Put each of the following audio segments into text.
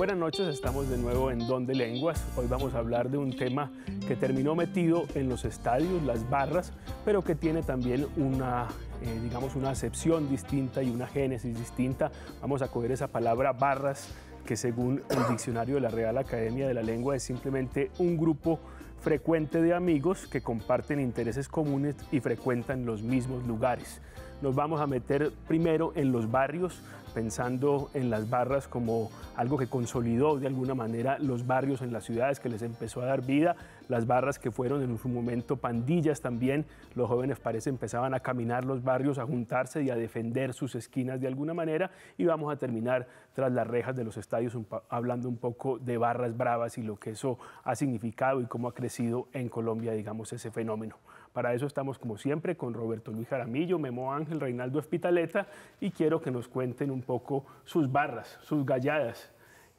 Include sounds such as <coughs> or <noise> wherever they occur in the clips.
buenas noches, estamos de nuevo en Don Lenguas. Hoy vamos a hablar de un tema que terminó metido en los estadios, las barras, pero que tiene también una, eh, digamos, una acepción distinta y una génesis distinta. Vamos a coger esa palabra barras, que según el diccionario de la Real Academia de la Lengua es simplemente un grupo frecuente de amigos que comparten intereses comunes y frecuentan los mismos lugares. Nos vamos a meter primero en los barrios, pensando en las barras como algo que consolidó de alguna manera los barrios en las ciudades, que les empezó a dar vida, las barras que fueron en su momento pandillas también, los jóvenes parece empezaban a caminar los barrios, a juntarse y a defender sus esquinas de alguna manera, y vamos a terminar tras las rejas de los estadios hablando un poco de barras bravas y lo que eso ha significado y cómo ha crecido en Colombia, digamos, ese fenómeno. Para eso estamos como siempre con Roberto Luis Jaramillo, Memo Ángel, Reinaldo Espitaleta y quiero que nos cuenten un poco sus barras, sus galladas.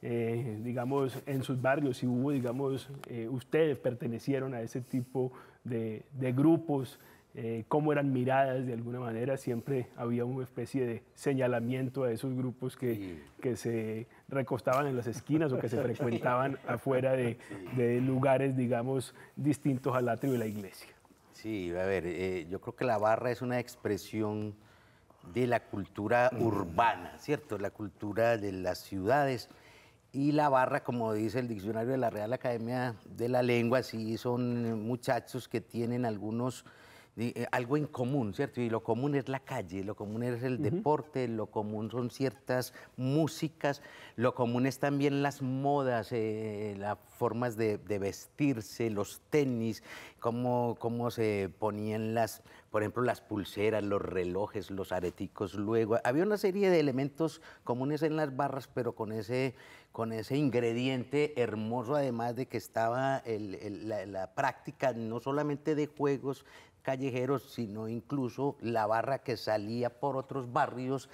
Eh, digamos, en sus barrios, si hubo, digamos, eh, ustedes pertenecieron a ese tipo de, grupos, eh, cómo eran miradas de alguna manera, siempre había una especie de señalamiento a esos grupos que, se recostaban en las esquinas o que se <laughs> frecuentaban afuera de, de lugares, digamos, distintos al atrio de la iglesia. Sí, a ver, eh, yo creo que la barra es una expresión de la cultura urbana, ¿cierto? La cultura de las ciudades. Y la barra, como dice el diccionario de la Real Academia de la Lengua, sí son muchachos que tienen algunos eh, algo en común, ¿cierto? Y lo común es la calle, lo común es el deporte, lo común son ciertas músicas, lo común es también las modas, eh, las formas de, vestirse, los tenis, cómo, cómo se ponían las, por ejemplo, las pulseras, los relojes, los areticos luego. Había una serie de elementos comunes en las barras, pero con ese, con ese ingrediente hermoso, además de que estaba la práctica no solamente de juegos, callejeros, sino incluso la barra que salía por otros barrios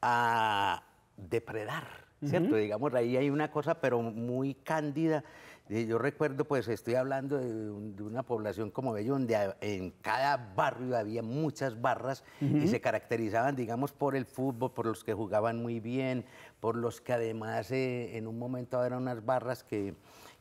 a depredar, ¿cierto? Digamos, ahí hay una cosa, pero muy cándida. Eh, yo recuerdo, pues estoy hablando de, una población como Bello, donde en cada barrio había muchas barras y se caracterizaban, digamos, por el fútbol, por los que jugaban muy bien, por los que además eh, en un momento eran unas barras que,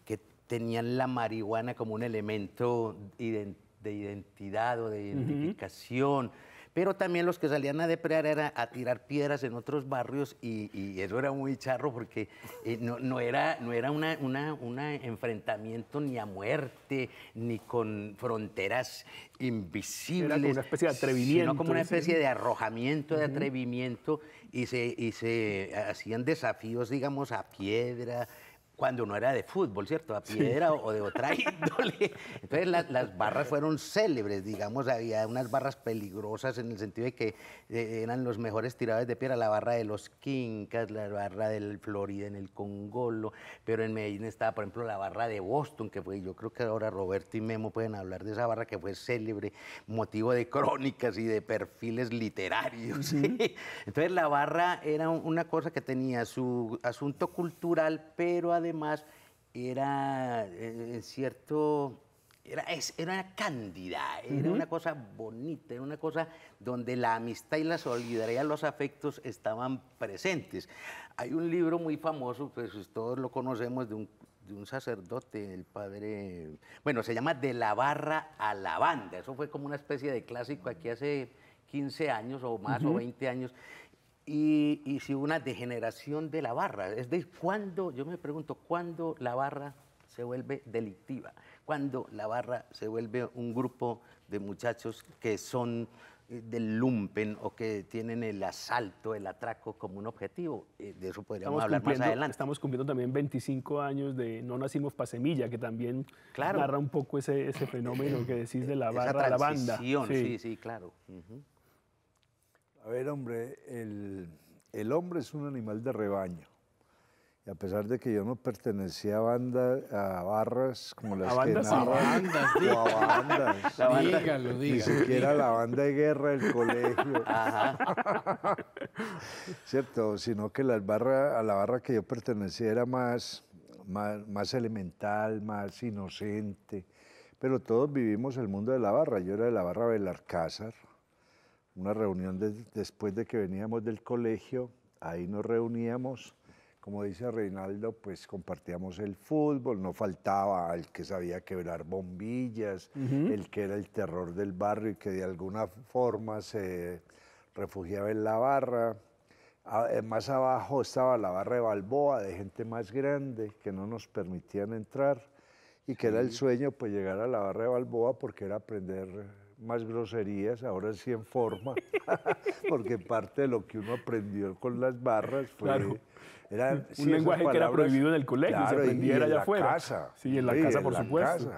que tenían la marihuana como un elemento identitario de identidad o de identificación. Pero también los que salían a depredar era a tirar piedras en otros barrios y, eso era muy charro porque eh, no, era, no era un enfrentamiento ni a muerte, ni con fronteras invisibles. Era como una especie de atrevimiento. como una especie de arrojamiento, de atrevimiento y se, y se hacían desafíos, digamos, a piedra cuando no era de fútbol, ¿cierto? A piedra o de otra <laughs> índole. Entonces las barras fueron célebres, digamos, había unas barras peligrosas en el sentido de que eh, eran los mejores tiradores de piedra, la barra de los Quincas, la barra del Florida en el Congolo, pero en Medellín estaba, por ejemplo, la barra de Boston, que fue, yo creo que ahora Roberto y Memo pueden hablar de esa barra que fue célebre, motivo de crónicas y de perfiles literarios. Entonces la barra era una cosa que tenía su asunto cultural, pero además más, era eh, en cierto era, era, una cándida, era una cosa bonita, era una cosa donde la amistad y la solidaridad, los afectos estaban presentes. Hay un libro muy famoso, pues todos lo conocemos, de un, de un sacerdote, el padre, bueno, se llama De la barra a la banda, eso fue como una especie de clásico aquí hace 15 años o más o 20 años y, y si una degeneración de la barra. Es de cuando, yo me pregunto, ¿cuándo la barra se vuelve delictiva? ¿Cuándo la barra se vuelve un grupo de muchachos que son eh, del lumpen o que tienen el asalto, el atraco como un objetivo. Eh, de eso podríamos hablar más adelante. Estamos cumpliendo también 25 años de No Nacimos para Semilla, que también claro. narra un poco ese, ese fenómeno que decís de la barra, la banda. Sí, sí, sí claro. A ver, hombre, el, hombre es un animal de rebaño. Y a pesar de que yo no pertenecía a bandas, a barras como las que narran, a bandas. banda, Ni siquiera a la banda de guerra del colegio. <laughs> Cierto, sino que la barra, a la barra que yo pertenecía era más, más, elemental, más inocente. Pero todos vivimos el mundo de la barra. Yo era de la barra Belarcázar una reunión después de que veníamos del colegio, ahí nos reuníamos, como dice Reinaldo, pues compartíamos el fútbol, no faltaba el que sabía quebrar bombillas, el que era el terror del barrio y que de alguna forma se refugiaba en la barra. Ah, eh, más abajo estaba la barra de Balboa, de gente más grande, que no nos permitían entrar y que era el sueño pues llegar a la barra de Balboa porque era aprender más groserías, ahora sí en forma, <laughs> porque parte de lo que uno aprendió con las barras fue... un lenguaje que era prohibido en el colegio, se aprendiera allá afuera. Casa, sí, en la casa, por supuesto.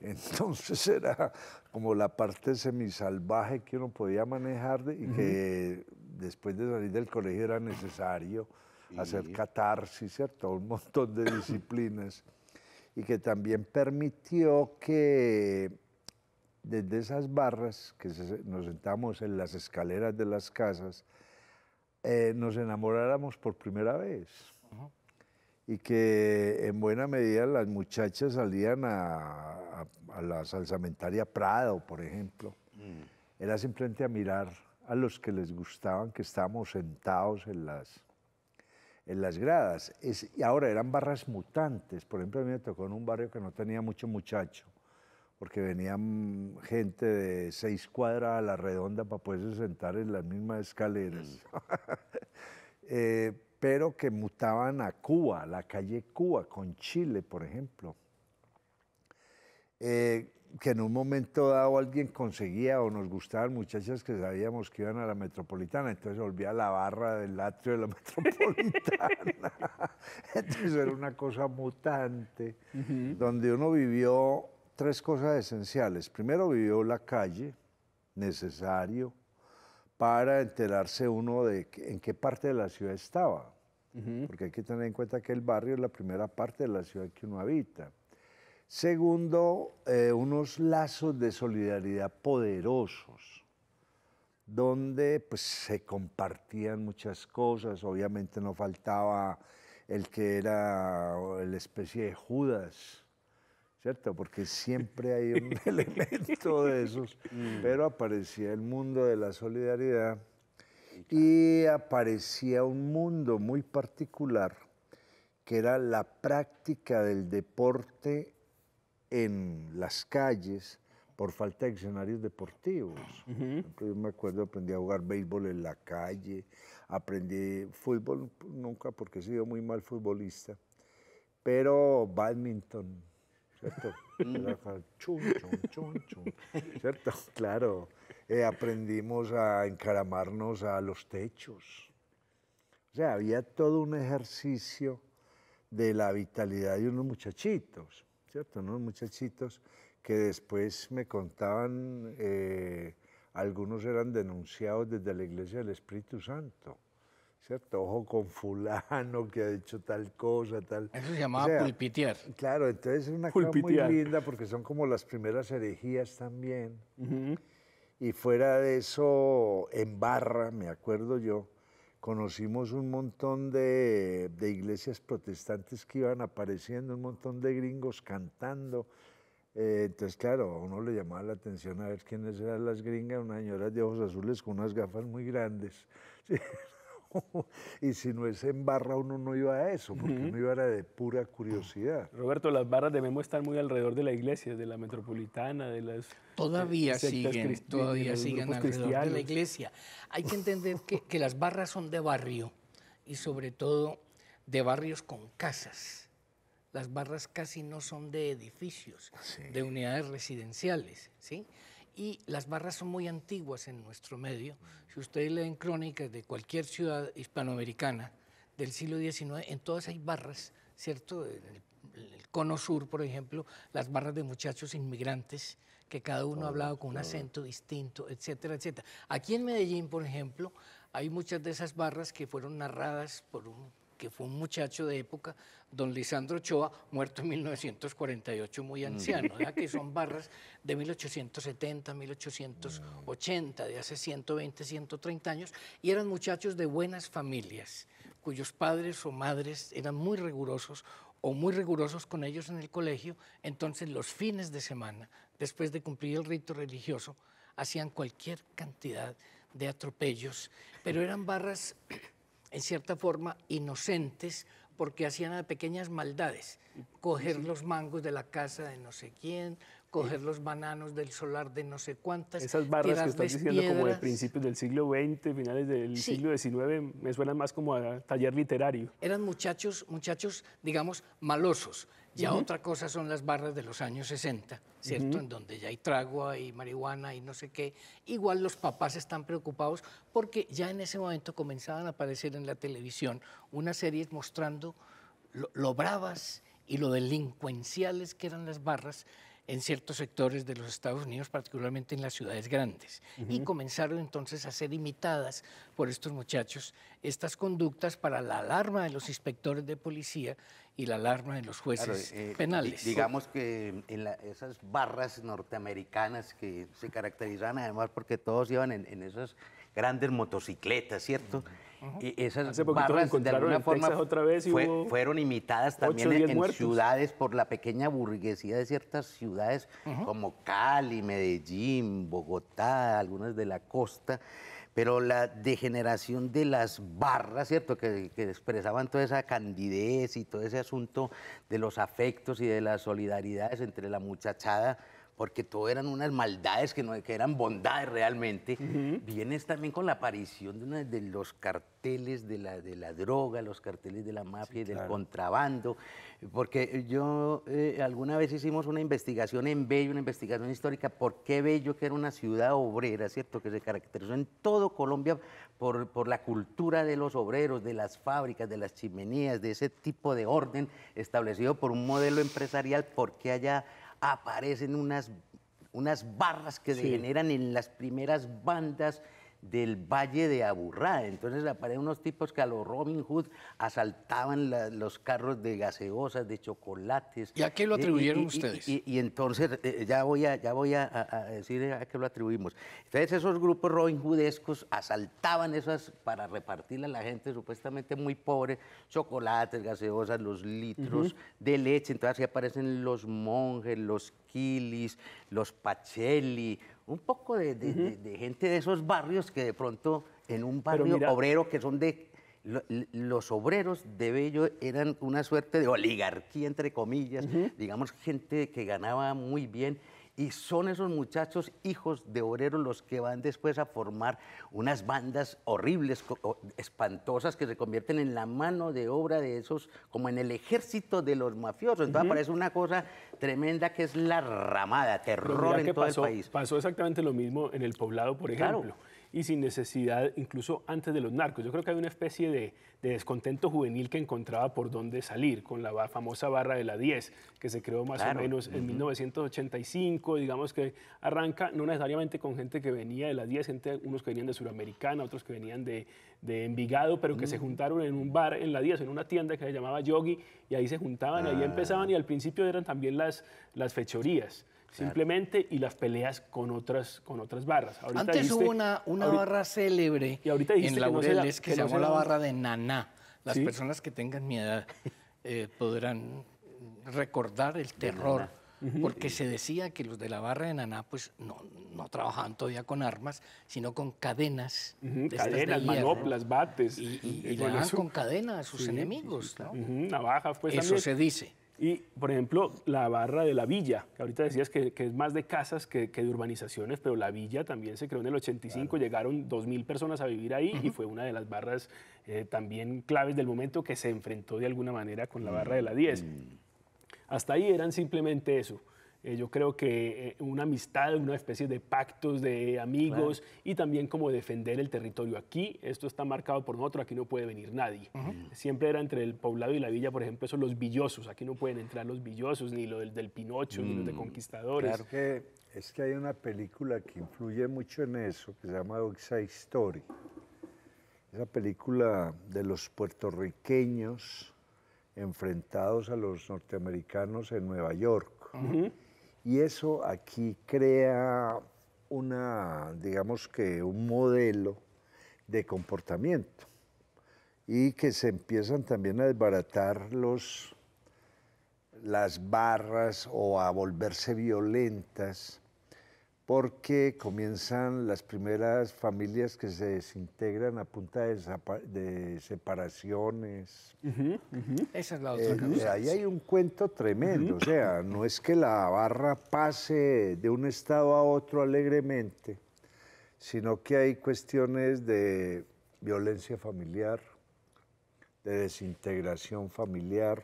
Entonces era como la parte semisalvaje que uno podía manejar y que después de salir del colegio era necesario hacer catarsis, ¿cierto? Un montón de disciplinas y que también permitió que desde esas barras que nos sentamos en las escaleras de las casas, eh, nos enamoráramos por primera vez. Y que en buena medida las muchachas salían a, la salsamentaria Prado, por ejemplo. Mm. Era simplemente a mirar a los que les gustaban, que estábamos sentados en las, en las gradas. y ahora eran barras mutantes. Por ejemplo, a mí me tocó en un barrio que no tenía mucho muchacho porque venían mm, gente de seis cuadras a la redonda para poderse sentar en las mismas escaleras. Mm. <laughs> Eh, pero que mutaban a Cuba, la calle Cuba, con Chile, por ejemplo. Eh, que en un momento dado alguien conseguía o nos gustaban muchachas que sabíamos que iban a la metropolitana, entonces volvía a la barra del atrio de la <laughs> metropolitana. <laughs> entonces era una cosa mutante, donde uno vivió tres cosas esenciales. Primero vivió la calle, necesario, para enterarse uno de en qué parte de la ciudad estaba. Porque hay que tener en cuenta que el barrio es la primera parte de la ciudad que uno habita. Segundo, eh, unos lazos de solidaridad poderosos, donde pues, se compartían muchas cosas. Obviamente no faltaba el que era la especie de Judas, ¿cierto? Porque siempre hay un <laughs> elemento de esos, mm. pero aparecía el mundo de la solidaridad y aparecía un mundo muy particular que era la práctica del deporte en las calles por falta de diccionarios deportivos. Yo me acuerdo, aprendí a jugar béisbol en la calle, aprendí fútbol nunca porque he sido muy mal futbolista, pero badminton, ¿cierto? Mm. ¿cierto? <laughs> Claro, eh, aprendimos a encaramarnos a los techos. O sea, había todo un ejercicio de la vitalidad de unos muchachitos, ¿cierto? Unos muchachitos que después me contaban, eh, algunos eran denunciados desde la Iglesia del Espíritu Santo Ojo con fulano que ha hecho tal cosa, tal. Eso se llamaba pulpitear. Claro, entonces es una cosa muy linda porque son como las primeras herejías también. Y fuera de eso, en Barra, me acuerdo yo, conocimos un montón de, de iglesias protestantes que iban apareciendo, un montón de gringos cantando. Eh, entonces, claro, a uno le llamaba la atención a ver quiénes eran las gringas, una señora de ojos azules con unas gafas muy grandes. <laughs> <laughs> y si no es en barra, uno no iba a eso, porque uno iba a de pura curiosidad. Roberto, las barras de Memo están muy alrededor de la iglesia, de la metropolitana, de las. Eh, todavía siguen, todavía siguen alrededor de la iglesia. Hay que entender que, las barras son de barrio y, sobre todo, de barrios con casas. Las barras casi no son de edificios, de unidades residenciales, ¿sí? y las barras son muy antiguas en nuestro medio. Si ustedes leen crónicas de cualquier ciudad hispanoamericana del siglo XIX, en todas hay barras, ¿cierto? En el, cono sur, por ejemplo, las barras de muchachos inmigrantes, que cada uno ha hablado con un acento distinto, etcétera, etcétera. Aquí en Medellín, por ejemplo, hay muchas de esas barras que fueron narradas por un que fue un muchacho de época, don Lisandro Ochoa, muerto en 1948, muy mm. anciano, que son barras de 1870, 1880, de hace 120, 130 años, y eran muchachos de buenas familias, cuyos padres o madres eran muy rigurosos o muy rigurosos con ellos en el colegio, entonces los fines de semana, después de cumplir el rito religioso, hacían cualquier cantidad de atropellos, pero eran barras en cierta forma, inocentes porque hacían pequeñas maldades. Coger los mangos de la casa de no sé quién, coger los bananos del solar de no sé cuántas. Esas barras que estás diciendo como de principios del siglo XX, finales del siglo XIX, me suenan más como a taller literario. Eran muchachos, muchachos, digamos, malosos. Ya otra cosa son las barras de los años 60, ¿cierto? En donde ya hay trago, y marihuana y no sé qué. Igual los papás están preocupados porque ya en ese momento comenzaban a aparecer en la televisión unas series mostrando lo bravas y lo delincuenciales que eran las barras en ciertos sectores de los Estados Unidos, particularmente en las ciudades grandes. Y comenzaron entonces a ser imitadas por estos muchachos estas conductas para la alarma de los inspectores de policía y la alarma de los jueces eh, penales. Digamos que en esas barras norteamericanas que se caracterizaban además porque todos iban en, esas grandes motocicletas, ¿cierto? Y esas barras de alguna forma fueron imitadas también en ciudades por la pequeña burguesía de ciertas ciudades como Cali, Medellín, Bogotá, algunas de la costa. Pero la degeneración de las barras, ¿cierto? que expresaban toda esa candidez y todo ese asunto de los afectos y de las solidaridades entre la muchachada, porque todo eran unas maldades que, no, que eran bondades realmente, vienes también con la aparición de, de los carteles de la, de la droga, los carteles de la mafia y del contrabando, porque yo eh, alguna vez hicimos una investigación en Bello, una investigación histórica, por qué Bello, que era una ciudad obrera, ¿cierto?, que se caracterizó en todo Colombia por, por la cultura de los obreros, de las fábricas, de las chimeneas, de ese tipo de orden establecido por un modelo empresarial, porque qué allá aparecen unas, barras que se generan en las primeras bandas del Valle de Aburrá. Entonces aparecen unos tipos que a los Robin Hood asaltaban los carros de gaseosas, de chocolates. ¿Y a qué lo atribuyeron ustedes? Y, entonces eh, ya voy, a, ya voy a, decir a qué lo atribuimos. Entonces esos grupos Robin Hoodescos asaltaban esas para repartirle a la gente supuestamente muy pobre, chocolates, gaseosas, los litros de leche. Entonces aparecen los monjes, los kilis, los pacheli, un poco de, gente de esos barrios que de pronto en un barrio obrero que son de... los obreros de Bello eran una suerte de oligarquía, entre comillas, digamos, gente que ganaba muy bien y son esos muchachos hijos de obreros los que van después a formar unas bandas horribles, espantosas, que se convierten en la mano de obra de esos, como en el ejército de los mafiosos. Entonces aparece una cosa tremenda que es la ramada, terror en todo el país. Pasó exactamente lo mismo en el poblado, por ejemplo y sin necesidad, incluso antes de los narcos. Yo creo que hay una especie de, descontento juvenil que encontraba por dónde salir, con la famosa barra de la 10, que se creó más o menos en 1985, digamos que arranca no necesariamente con gente que venía de la 10, gente, unos que venían de Suramericana, otros que venían de, de Envigado, pero que se juntaron en un bar en la 10, en una tienda que se llamaba Yogi, y ahí se juntaban, ahí ah. empezaban, y al principio eran también las, las fechorías simplemente y las peleas con otras, con otras barras. Antes hubo una, barra célebre y ahorita en que, se llamó la barra de Naná. Las personas que tengan mi edad eh, podrán recordar el terror. Porque se decía que los de la barra de Naná pues, no, no trabajaban todavía con armas, sino con cadenas. cadenas, manoplas, bates. Y, eh, con cadenas a sus enemigos. pues. Eso se dice. Y, por ejemplo, la barra de la villa, que ahorita decías que, es más de casas que, de urbanizaciones, pero la villa también se creó en el 85, llegaron 2.000 personas a vivir ahí y fue una de las barras eh, también claves del momento que se enfrentó de alguna manera con la mm, barra de la 10. Mm. Hasta ahí eran simplemente eso. Eh, yo creo que eh, una amistad, una especie de pactos de amigos y también como defender el territorio. Aquí esto está marcado por nosotros, aquí no puede venir nadie. Siempre era entre el poblado y la villa, por ejemplo, esos los villosos. Aquí no pueden entrar los villosos, ni lo del, Pinocho, ni los de mm, conquistadores. Claro que es que hay una película que influye mucho en eso, que se llama Oxa Story. Esa película de los puertorriqueños enfrentados a los norteamericanos en Nueva York. Y eso aquí crea una, digamos que un modelo de comportamiento y que se empiezan también a desbaratar los, las barras o a volverse violentas porque comienzan las primeras familias que se desintegran a punta de, separaciones. Esa es la otra eh, Ahí hay un cuento tremendo, o sea, no es que la barra pase de un estado a otro alegremente, sino que hay cuestiones de violencia familiar, de desintegración familiar,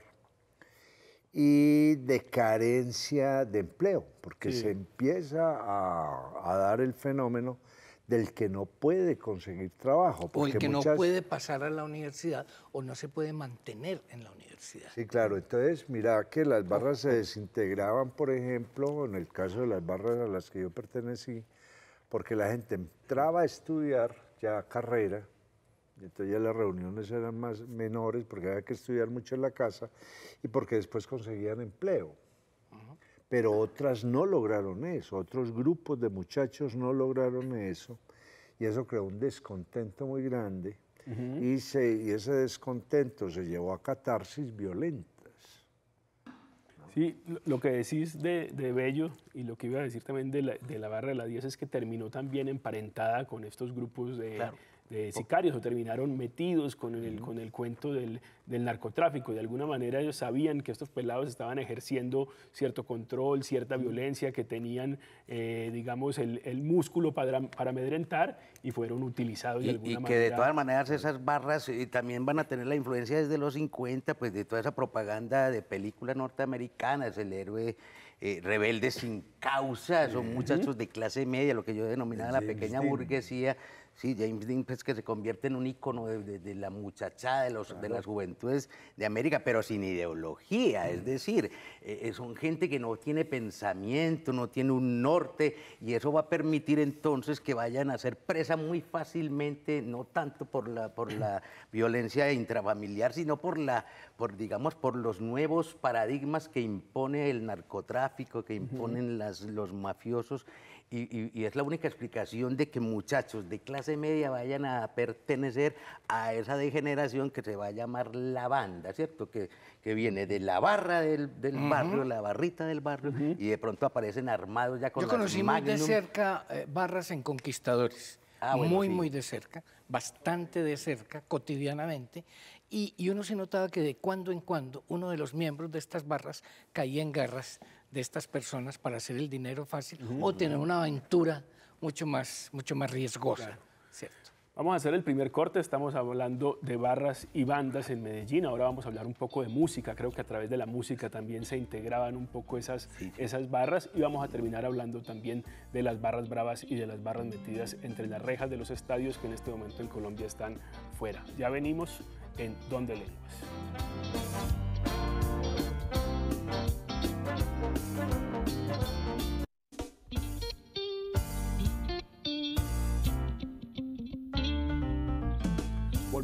y de carencia de empleo, porque se empieza a, dar el fenómeno del que no puede conseguir trabajo. Porque o el que no puede pasar a la universidad o no se puede mantener en la universidad. Sí, claro. Entonces, mira que las barras se desintegraban, por ejemplo, en el caso de las barras a las que yo pertenecí, porque la gente entraba a estudiar ya carrera entonces ya las reuniones eran más menores porque había que estudiar mucho en la casa y porque después conseguían empleo. Pero otras no lograron eso, otros grupos de muchachos no lograron eso y eso creó un descontento muy grande y, ese descontento se llevó a catarsis violentas. Sí, lo que decís de, de, Bello y lo que iba a decir también de la, de la barra de la 10 es que terminó también emparentada con estos grupos de, claro eh, sicarios o terminaron metidos con el, con el cuento del, narcotráfico. De alguna manera ellos sabían que estos pelados estaban ejerciendo cierto control, cierta violencia, que tenían, eh, digamos, el, músculo para, para amedrentar y fueron utilizados de alguna manera. Y que de todas maneras esas barras eh, también van a tener la influencia desde los 50, pues de toda esa propaganda de películas norteamericanas, el héroe... rebelde sin causa, son muchachos de clase media, lo que yo denominaba la pequeña burguesía, Sí, James Dean, pues, que se convierte en un icono de, la muchachada, de, los, de las juventudes de América, pero sin ideología, es decir, e, e, son gente que no tiene pensamiento, no tiene un norte, y eso va a permitir entonces que vayan a ser presa muy fácilmente, no tanto por la, por la <coughs> violencia intrafamiliar, sino por la, por, digamos, por los nuevos paradigmas que impone el narcotráfico, que imponen las, los mafiosos y, es la única explicación de que muchachos de clase media vayan a pertenecer a esa degeneración que se va a llamar la banda, ¿cierto? Que, viene de la barra del, barrio, la barrita del barrio, y de pronto aparecen armados ya con Yo conocí muy de cerca eh, barras en Conquistadores. Ah, muy, muy de cerca, bastante de cerca, cotidianamente. Y, y uno se notaba que de cuando en cuando uno de los miembros de estas barras caía en garras de estas personas para hacer el dinero fácil o tener una aventura mucho más, mucho más riesgosa. Vamos a hacer el primer corte, estamos hablando de barras y bandas en Medellín, ahora vamos a hablar un poco de música, creo que a través de la música también se integraban un poco esas, esas barras y vamos a terminar hablando también de las barras bravas y de las barras metidas entre las rejas de los estadios que en este momento en Colombia están fuera. Ya venimos en Donde Lenguas.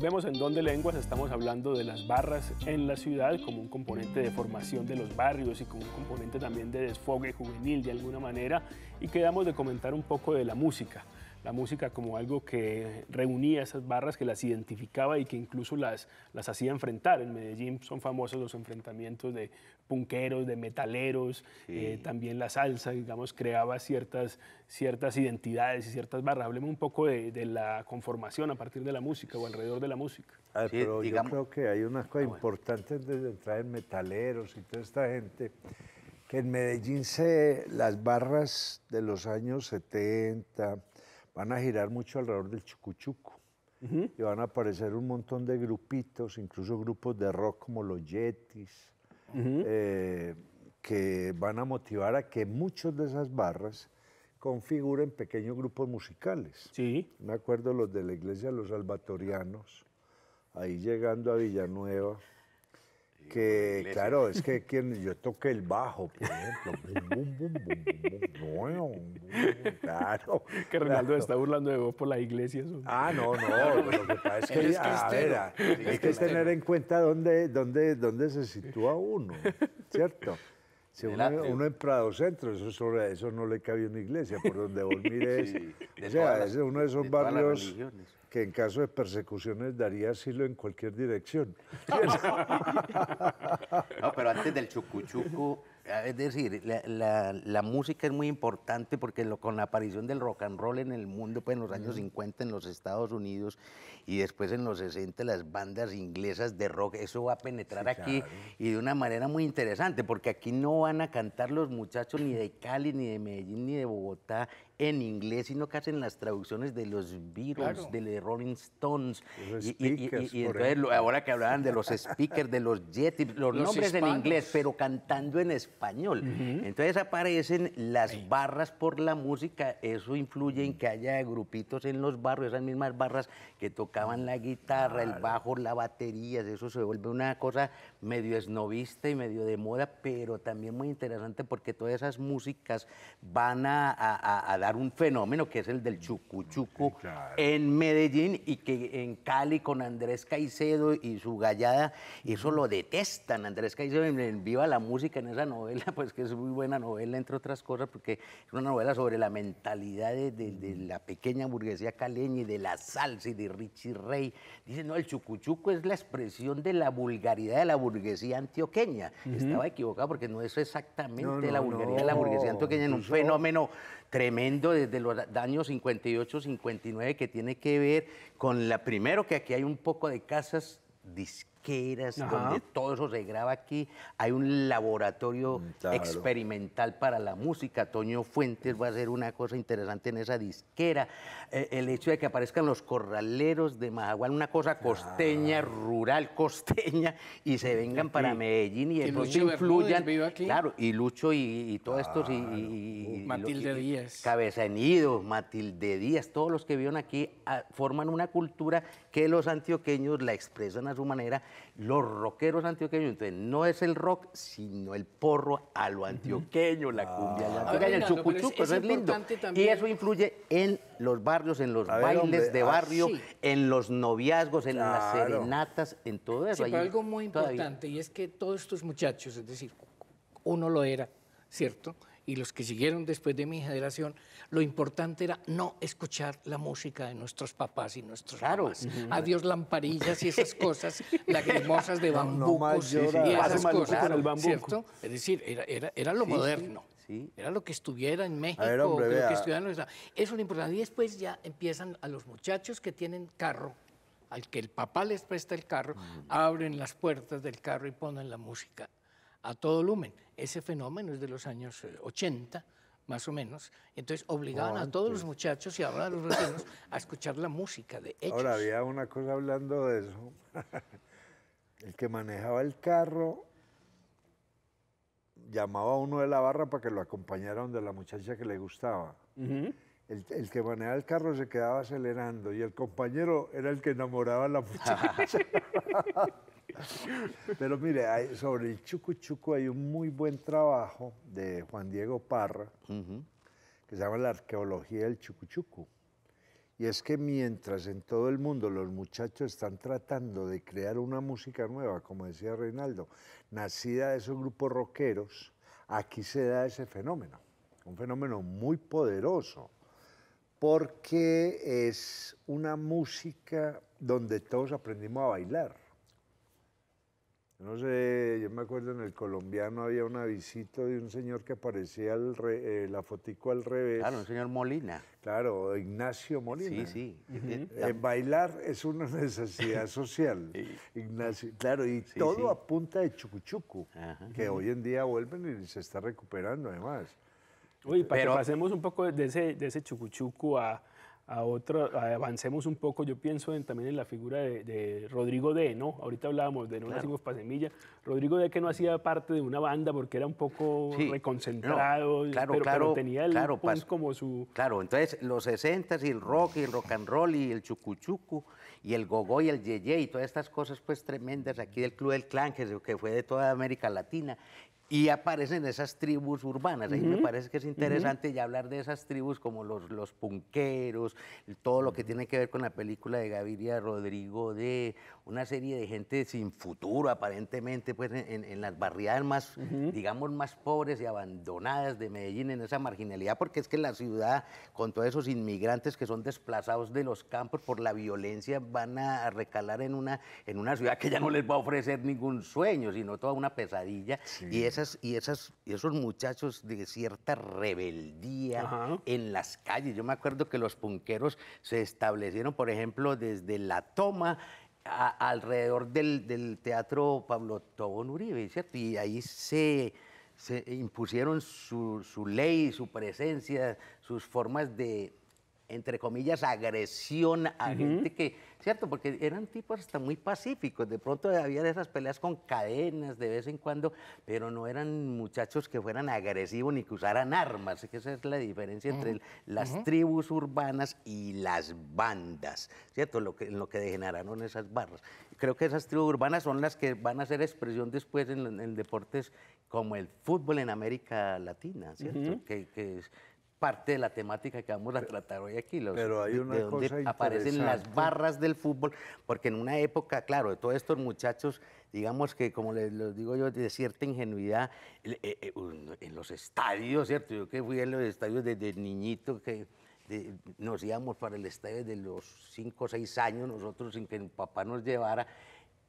Vemos en dónde Lenguas estamos hablando de las barras en la ciudad como un componente de formación de los barrios y como un componente también de desfogue juvenil de alguna manera y quedamos de comentar un poco de la música la música como algo que reunía esas barras, que las identificaba y que incluso las, las hacía enfrentar. En Medellín son famosos los enfrentamientos de punqueros, de metaleros, eh, también la salsa, digamos, creaba ciertas, ciertas identidades y ciertas barras. Hablemos un poco de, la conformación a partir de la música o alrededor de la música. pero yo creo que hay unas cosas ah, importantes desde entrar en metaleros y toda esta gente que en Medellín se, las barras de los años 70, van a girar mucho alrededor del chucuchuco. Y van a aparecer un montón de grupitos, incluso grupos de rock como los Yetis, eh, que van a motivar a que muchos de esas barras configuren pequeños grupos musicales. Sí. Me acuerdo los de la iglesia los salvatorianos, ahí llegando a Villanueva, que, claro, es que <laughs> quien, yo toqué el bajo, por ejemplo. claro. Que Reinaldo está burlando de vos por la iglesia. Ah, no, no. <laughs> Lo que es que, a ah, hay que tener en cuenta dónde, dónde, dónde se sitúa uno, ¿cierto? Si uno, en Prado Centro, eso, sobre, eso no le cabe una iglesia, por donde vos <laughs> mires. o sea, es uno de esos barrios que en caso de persecuciones daría asilo en cualquier dirección. no, pero antes del chucuchuco, es decir, la, música es muy importante porque con la aparición del rock and roll en el mundo, pues en los años 50 en los Estados Unidos y después en los 60 las bandas inglesas de rock, eso va a penetrar aquí y de una manera muy interesante porque aquí no van a cantar los muchachos ni de Cali, ni de Medellín, ni de Bogotá en inglés, sino que hacen las traducciones de los Beatles, de los Rolling Stones. y, entonces, ahora que hablaban de los speakers, de los jetty, los, nombres en inglés, pero cantando en español. Entonces aparecen las barras por la música, eso influye en que haya grupitos en los barrios, esas mismas barras que tocaban la guitarra, el bajo, la batería, eso se vuelve una cosa medio esnovista y medio de moda, pero también muy interesante porque todas esas músicas van a, a un fenómeno que es el del chucuchuco en Medellín y que en Cali con Andrés Caicedo y su gallada, eso lo detestan. Andrés Caicedo en Viva la Música, en esa novela, <laughs> pues que es muy buena novela, entre otras cosas, porque es una novela sobre la mentalidad de, la pequeña burguesía caleña y de la salsa y de Richie Rey. Dicen, no, el chucuchuco es la expresión de la vulgaridad de la burguesía antioqueña. Estaba equivocado porque no es exactamente la vulgaridad de la burguesía antioqueña, es un fenómeno tremendo desde los años 58, 59, que tiene que ver con la primero que aquí hay un poco de casas discretas, que donde todo eso se graba aquí. Hay un laboratorio mm, experimental para la música. Toño Fuentes va a ser una cosa interesante en esa disquera. Eh, el hecho de que aparezcan los corraleros de Mahaguán, una cosa ah. costeña, rural, <laughs> costeña, y se vengan para Medellín y, el Lucho influyan. Claro, y Lucho y, todos estos. Y, Matilde Díaz. Cabeza Matilde Díaz, todos los que viven aquí ah, forman una cultura que los antioqueños la expresan a su manera los rockeros antioqueños. Entonces, no es el rock, sino el porro a lo antioqueño, la cumbia ah. el chucuchuco, eso es lindo. Y eso influye en los barrios, en los bailes de ah, barrio, en los noviazgos, en las serenatas, en todo eso. Sí, algo muy importante, y es que todos estos muchachos, es decir, uno lo era, ¿cierto?, y los que siguieron después de mi generación, lo importante era no escuchar la música de nuestros papás y nuestros claro. Adiós lamparillas y esas cosas <laughs> lagrimosas de bambucos y esas cosas, ¿cierto? Es decir, era, lo moderno. Era lo que estuviera en México, que estuviera en Eso es lo importante. Y después ya empiezan a los muchachos que tienen carro, al que el papá les presta el carro, abren las puertas del carro y ponen la música a todo lumen. Ese fenómeno es de los años 80, eh, más o menos. Entonces obligaban a todos los muchachos y ahora a los vecinos a escuchar la música de ellos. Ahora había una cosa hablando de eso. <laughs> el que manejaba el carro llamaba a uno de la barra para que lo acompañara donde la muchacha que le gustaba. el, el, que manejaba el carro se quedaba acelerando y el compañero era el que enamoraba a la muchacha. <laughs> Pero mire, sobre el Chucu hay un muy buen trabajo de Juan Diego Parra que se llama La arqueología del Chucu Y es que mientras en todo el mundo los muchachos están tratando de crear una música nueva, como decía Reinaldo, nacida de esos grupos rockeros, aquí se da ese fenómeno, un fenómeno muy poderoso, porque es una música donde todos aprendimos a bailar no sé, yo me acuerdo en el colombiano había una visita de un señor que aparecía al eh, la fotico al revés. Claro, un señor Molina. Claro, Ignacio Molina. Sí, sí. Eh, eh, bailar es una <laughs> necesidad social, Ignacio. Claro, y todo apunta a punta de chucuchucu, que hoy en día vuelven y se está recuperando además. Uy, para que pasemos un poco de ese, de ese chucuchucu a a otro, avancemos un poco, yo pienso también en la figura de, Rodrigo D, ¿no? Ahorita hablábamos de No Nacimos para Semilla. Rodrigo D que no hacía parte de una banda porque era un poco reconcentrado, pero, tenía el claro, como su... Claro, entonces los 60 y el rock y el rock and roll y el chucuchucu y el gogo y el yeye y todas estas cosas pues tremendas aquí del Club del Clan que fue de toda América Latina y aparecen esas tribus urbanas. Ahí me parece que es interesante ya hablar de esas tribus como los, los punqueros, todo lo que tiene que ver con la película de Gaviria Rodrigo, de una serie de gente sin futuro, aparentemente, pues en, las barriadas más, digamos, más pobres y abandonadas de Medellín, en esa marginalidad, porque es que la ciudad, con todos esos inmigrantes que son desplazados de los campos por la violencia, van a recalar en una, en una ciudad que ya no les va a ofrecer ningún sueño, sino toda una pesadilla. Y esa y esos muchachos de cierta rebeldía en las calles. Yo me acuerdo que los punqueros se establecieron, por ejemplo, desde la toma alrededor del, Teatro Pablo Tobón Uribe, ¿cierto? Y ahí se, impusieron su, su ley, su presencia, sus formas de, entre comillas, agresión a gente que ¿cierto? Porque eran tipos hasta muy pacíficos, de pronto había esas peleas con cadenas de vez en cuando, pero no eran muchachos que fueran agresivos ni que usaran armas, que esa es la diferencia entre las tribus urbanas y las bandas, ¿cierto? Lo que, lo que degeneraron esas barras. Creo que esas tribus urbanas son las que van a ser expresión después en, deportes como el fútbol en América Latina, ¿cierto? que, parte de la temática que vamos a tratar hoy aquí. Pero hay una de donde aparecen las barras del fútbol, porque en una época, claro, de todos estos muchachos, digamos que, como les, digo yo, de cierta ingenuidad, eh, eh, en los estadios, ¿cierto? Yo que fui a los estadios desde niñito, que nos íbamos para el estadio de los 5 o 6 años, nosotros sin que mi papá nos llevara,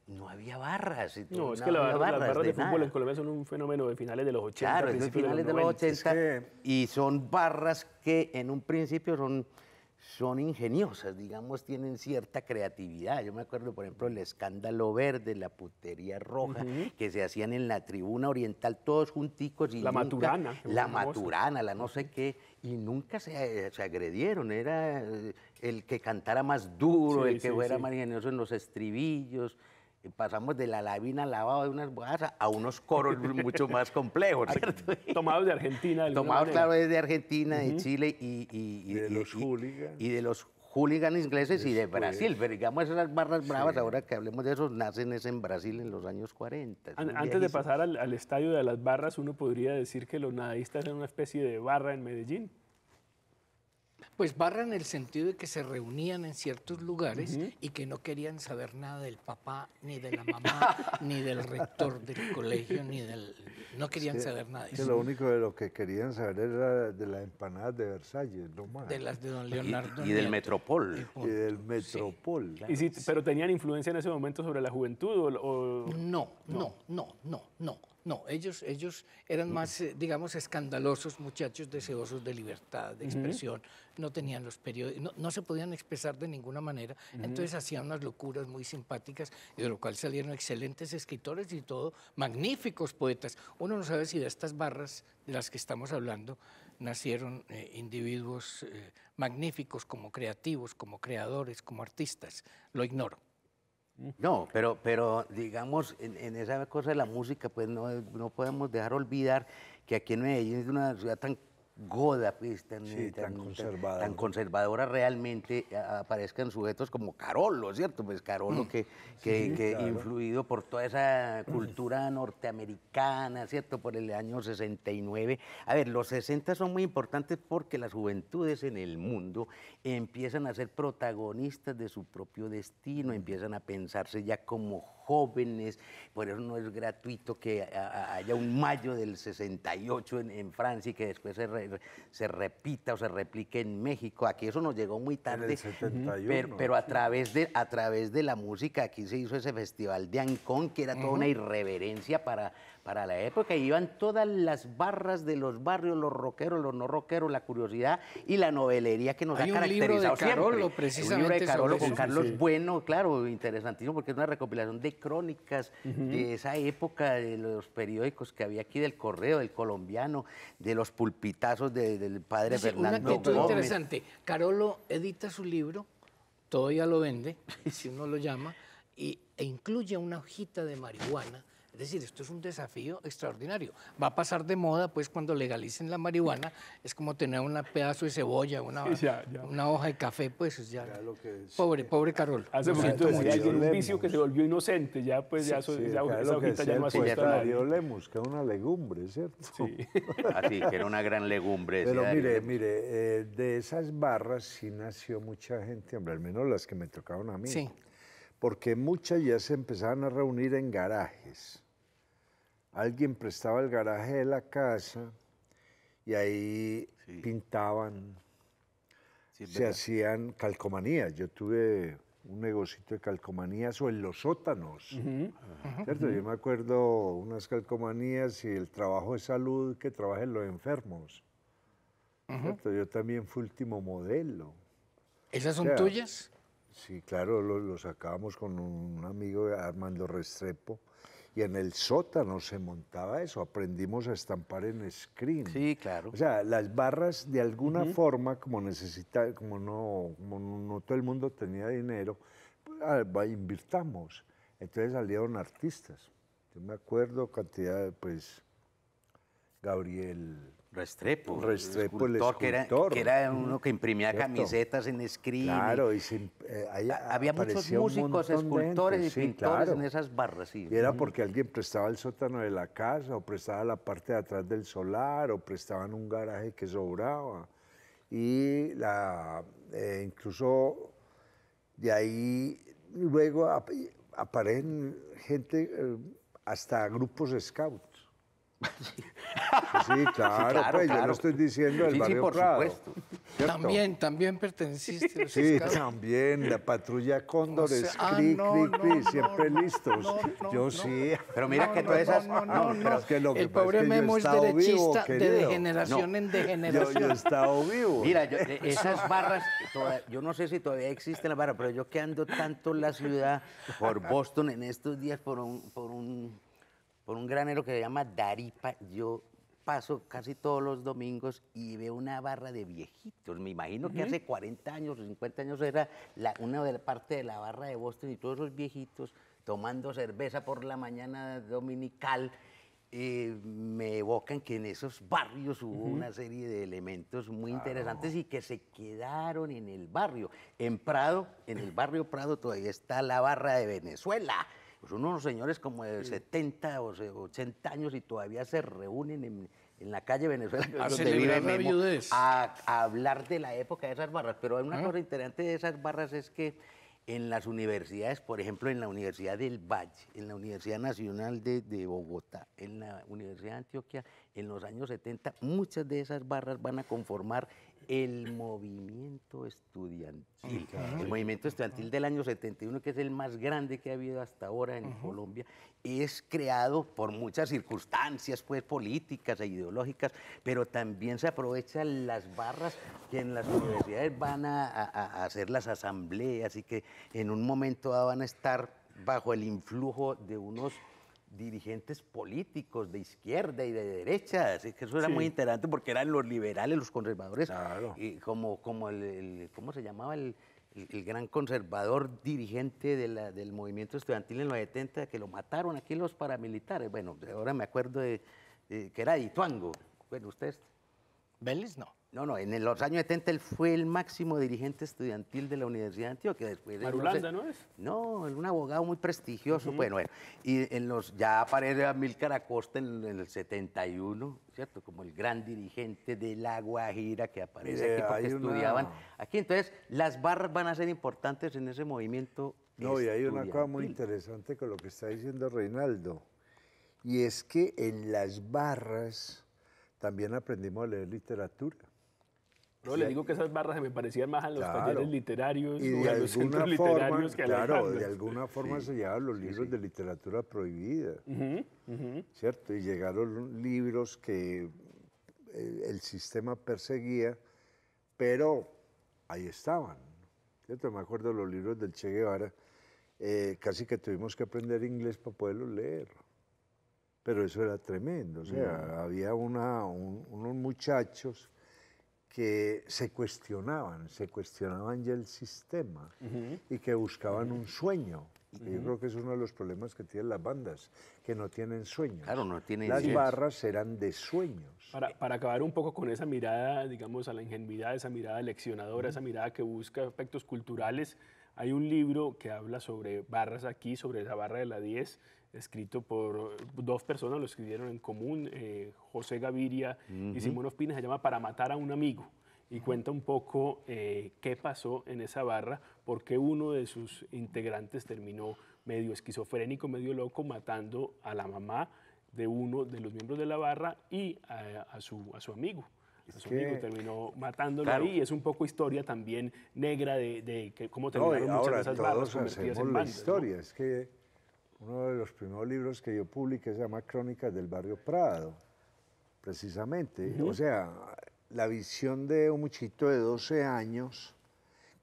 no había barras. no, es que las barras de, fútbol en Colombia son un fenómeno de finales de los 80. Claro, de finales de los, 80. Y son barras que en un principio son, son ingeniosas, digamos, tienen cierta creatividad. Yo me acuerdo, por ejemplo, el escándalo verde, la putería roja, que se hacían en la tribuna oriental todos junticos. Y la maturana. La maturana, la no sé qué. Y nunca se, agredieron. Era el que cantara más duro, el que fuera más ingenioso en los estribillos pasamos de la lavina lavada de unas barras a unos coros mucho más complejos, <laughs> ¿cierto? <laughs> Tomados de Argentina. De Tomados, claro, desde Argentina, y de Chile y, de los y, de los hooligans. ingleses y de Brasil. Pero digamos, esas barras bravas, ahora que hablemos de esos, nacen en Brasil en los años 40. antes de pasar al, estadio de las barras, uno podría decir que los nadaístas eran una especie de barra en Medellín. Pues barra en el sentido de que se reunían en ciertos lugares y que no querían saber nada del papá, ni de la mamá, <laughs> ni del rector del colegio, ni del... No querían saber nada de Lo único de lo que querían saber era de las empanadas de Versalles, no más. De las de don Leonardo. Y, del Metropol. Y del Metropol. ¿Pero tenían influencia en ese momento sobre la juventud o... No, no, no, no, no. No, ellos, ellos eran más, eh, digamos, escandalosos muchachos deseosos de libertad, de expresión. No tenían los periódicos, no, se podían expresar de ninguna manera. Entonces hacían unas locuras muy simpáticas, y de lo cual salieron excelentes escritores y todo, magníficos poetas. Uno no sabe si de estas barras de las que estamos hablando nacieron eh, individuos eh, magníficos como creativos, como creadores, como artistas. Lo ignoro. No, pero, pero digamos, en, esa cosa de la música, pues no, no podemos dejar olvidar que aquí en Medellín es una ciudad tan goda, pues, tan, eh, conservadora. realmente aparezcan sujetos como Carolo, ¿cierto? Pues Carolo mm. que, que, influido por toda esa mm. cultura norteamericana, ¿cierto? Por el año 69. A ver, los 60 son muy importantes porque las juventudes en el mundo empiezan a ser protagonistas de su propio destino, mm. empiezan a pensarse ya como jóvenes, por eso no es gratuito que haya un mayo del 68 en, Francia y que después se, se, repita o se replique en México. Aquí eso nos llegó muy tarde, pero, a, través de, a través de la música aquí se hizo ese festival de Ancón, que era toda una irreverencia para para la época iban todas las barras de los barrios, los rockeros, los no rockeros, la curiosidad y la novelería que nos ha caracterizado un libro de Carolo, precisamente. Un libro de Carolo con Carlos Bueno, claro, interesantísimo, porque es una recopilación de crónicas de esa época, de los periódicos que había aquí, del Correo, del Colombiano, de los pulpitazos del padre Fernando Una actitud interesante. Carolo edita su libro, todavía lo vende, <laughs> si uno lo llama, e incluye una hojita de marihuana es decir, esto es un desafío extraordinario. Va a pasar de moda, pues cuando legalicen la marihuana, es como tener un pedazo de cebolla, una, hoja de café, pues ya. lo que pobre, pobre Carol. Hace poquito decía un vicio que se volvió inocente, ya pues ya, ya no que era una legumbre, ¿cierto? Sí. Así, <laughs> ah, que era una gran legumbre. Pero mire, mire, eh, de esas barras sí nació mucha gente, hombre, al menos las que me tocaron a mí. Sí porque muchas ya se empezaban a reunir en garajes alguien prestaba el garaje de la casa y ahí pintaban, se hacían calcomanías. Yo tuve un negocito de calcomanías o en los sótanos. Yo me acuerdo unas calcomanías y el trabajo de salud que trabajan los enfermos. Yo también fui último modelo. ¿Esas son tuyas? Sí, claro, lo, lo, sacábamos con un amigo, Armando Restrepo y en el sótano se montaba eso, aprendimos a estampar en screen. Sí, claro. O sea, las barras de alguna forma, como necesita, como no, no todo el mundo tenía dinero, pues, ah, invirtamos. Entonces salieron artistas. Yo me acuerdo cantidad, pues, Gabriel Restrepo. el escultor. Que, era, uno que imprimía camisetas en screen. Claro, y eh, había muchos músicos, escultores y pintores en esas barras. Y era porque alguien prestaba el sótano de la casa, o prestaba la parte de atrás del solar, o prestaban un garaje que sobraba. Y la, eh, incluso de ahí luego aparecen gente, eh, hasta grupos scouts. Pues sí, claro, pues, yo no estoy diciendo el sí, barrio sí, por Supuesto. También, también perteneciste. A sí, también, la patrulla Cóndores, o sea, siempre listos. yo sí. Pero mira que todas esas... No, no, es el pobre Memo es derechista de generación en degeneración. Yo, he estado vivo. Mira, eh, <laughs> esas barras, yo no sé si todavía existe la barra, pero yo que ando tanto en la ciudad, por Boston en estos días, por un, por un por un granero que se llama Daripa. Yo paso casi todos los domingos y veo una barra de viejitos. Me imagino que hace 40 años o 50 años era una de parte de la barra de Boston y todos esos viejitos tomando cerveza por la mañana dominical. Eh, me evocan que en esos barrios hubo una serie de elementos muy interesantes y que se quedaron en el barrio. En Prado, en el barrio Prado todavía está la barra de Venezuela pues unos señores como de 70 o 80 años y todavía se reúnen en, la calle Venezuela, a, donde vive a, hablar de la época de esas barras. Pero hay una ah. cosa interesante de esas barras es que en las universidades, por ejemplo, en la Universidad del Valle, en la Universidad Nacional de, de Bogotá, en la Universidad de Antioquia, en los años 70, muchas de esas barras van a conformar el movimiento estudiantil. El movimiento estudiantil del año 71, que es el más grande que ha habido hasta ahora en Colombia, es creado por muchas circunstancias pues, políticas e ideológicas, pero también se aprovechan las barras que en las universidades van a, hacer las asambleas y que en un momento van a estar bajo el influjo de unos dirigentes políticos de izquierda y de derecha. Así que eso era muy interesante porque eran los liberales, los conservadores, y como, como el, ¿cómo se llamaba el, gran conservador dirigente de del movimiento estudiantil en los 70, que lo mataron aquí los paramilitares? Bueno, ahora me acuerdo de, que era Ituango. Bueno, ustedes... Vélez no. No, no, en los años 70 él fue el máximo dirigente estudiantil de la Universidad de Antioquia. Después Marulanda, no, es? ¿no, es? un abogado muy prestigioso. Bueno, y en los, ya aparece Amílcar Acosta en, el 71, ¿cierto? Como el gran dirigente de La Guajira que aparece aquí porque estudiaban aquí. Entonces, las barras van a ser importantes en ese movimiento. No, y hay una cosa muy interesante con lo que está diciendo Reinaldo. Y es que en las barras también aprendimos a leer literatura. No, le digo que esas barras se me parecían más a los talleres literarios y de a los centros literarios que Claro, de alguna forma se llevaban los libros de literatura prohibida, ¿cierto? Y llegaron libros que eh, el sistema perseguía, pero ahí estaban, ¿cierto? Me acuerdo de los libros del Che Guevara, eh, casi que tuvimos que aprender inglés para poderlos leer. Pero eso era tremendo, o sea, había unos muchachos que se cuestionaban, se cuestionaban ya el sistema y que buscaban un sueño. Yo creo que es uno de los problemas que tienen las bandas, que no tienen sueños. Claro, no tienen Las barras eran de sueños. Para, para, acabar un poco con esa mirada, digamos, a la ingenuidad, esa mirada leccionadora, esa mirada que busca aspectos culturales, hay un libro que habla sobre barras aquí, sobre la barra de la 10, escrito por dos personas, lo escribieron en común, eh, José Gaviria y Simón Ospina, se llama Para matar a un amigo. Y cuenta un poco eh, qué pasó en esa barra, por qué uno de sus integrantes terminó medio esquizofrénico, medio loco, matando a la mamá de uno de los miembros de la barra y a, su, a su amigo. Es que... terminó matándolo y Es un poco historia también negra de, cómo terminaron ahora muchas de esas convertidas en bandas. La historia. Es que uno de los primeros libros que yo publiqué se llama Crónicas del Barrio Prado, precisamente. O sea, la visión de un muchito de 12 años,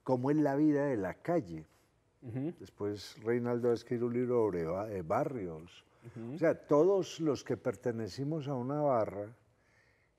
cómo es la vida de la calle. Después Reinaldo ha escrito un libro sobre eh, barrios. O sea, todos los que pertenecimos a una barra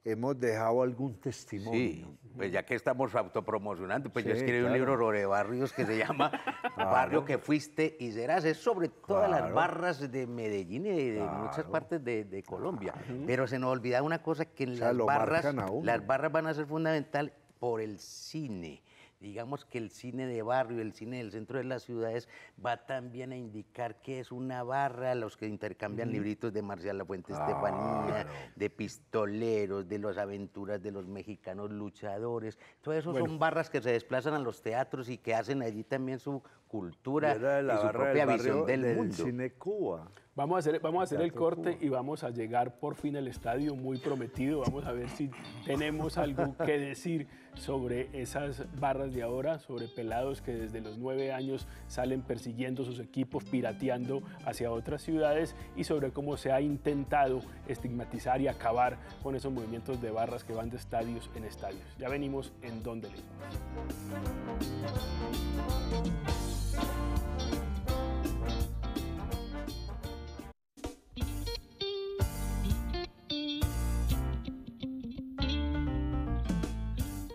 hemos dejado algún testimonio. Sí, pues ya que estamos autopromocionando, pues yo escribí un libro sobre barrios que se llama <laughs> Barrio que fuiste y serás. Es sobre todas las barras de Medellín y de muchas partes de, Colombia. Pero se nos olvida una cosa, que las, barras, las barras van a ser fundamental por el cine digamos que el cine de barrio, el cine del centro de las ciudades, va también a indicar que es una barra los que intercambian libritos de Marcial La Fuente Estefanía, de pistoleros, de las aventuras de los mexicanos luchadores. Todo eso son barras que se desplazan a los teatros y que hacen allí también su cultura y, su propia visión del, mundo. cine Cuba. Vamos a hacer, vamos a hacer el corte y vamos a llegar por fin al estadio muy prometido. Vamos a ver si tenemos algo que decir sobre esas barras de ahora, sobre pelados que desde los nueve años salen persiguiendo sus equipos, pirateando hacia otras ciudades y sobre cómo se ha intentado estigmatizar y acabar con esos movimientos de barras que van de estadios en estadios. Ya venimos en Donde música.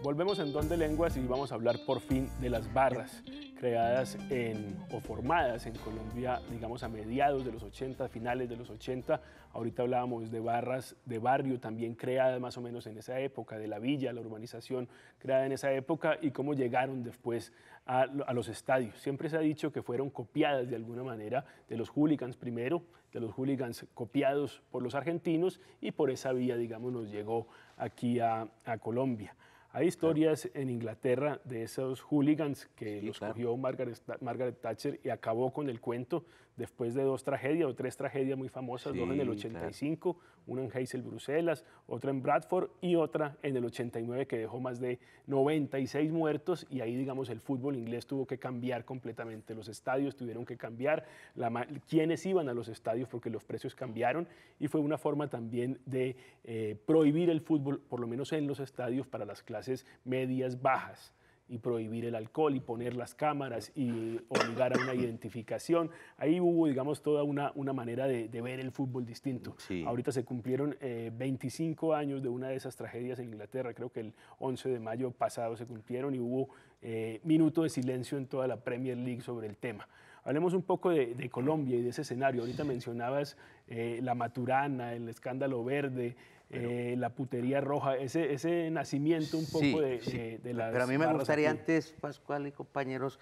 Volvemos en Don de Lenguas y vamos a hablar por fin de las barras creadas en, o formadas en Colombia, digamos a mediados de los 80, finales de los 80. Ahorita hablábamos de barras de barrio también creadas más o menos en esa época, de la villa, la urbanización creada en esa época y cómo llegaron después a, los estadios. Siempre se ha dicho que fueron copiadas de alguna manera de los hooligans primero, de los hooligans copiados por los argentinos y por esa vía, digamos, nos llegó aquí a Colombia. Hay historias en Inglaterra de esos hooligans que los cogió Margaret, Margaret, Thatcher y acabó con el cuento después de dos tragedias o tres tragedias muy famosas, dos en el 85, una en Heysel, Bruselas, otra en Bradford y otra en el 89 que dejó más de 96 muertos y ahí digamos el fútbol inglés tuvo que cambiar completamente, los estadios tuvieron que cambiar, la, quienes iban a los estadios porque los precios cambiaron y fue una forma también de eh, prohibir el fútbol, por lo menos en los estadios, para las clases medias bajas y prohibir el alcohol y poner las cámaras y obligar a una identificación. Ahí hubo, digamos, toda una, una manera de, ver el fútbol distinto. Ahorita se cumplieron 25 eh, años de una de esas tragedias en Inglaterra, creo que el 11 de mayo pasado se cumplieron y hubo eh, minuto de silencio en toda la Premier League sobre el tema. Hablemos un poco de, Colombia y de ese escenario. Ahorita mencionabas eh, la Maturana, el escándalo verde, eh, la putería roja, ese, nacimiento un poco de, la. Pero a mí me gustaría antes, Pascual y compañeros,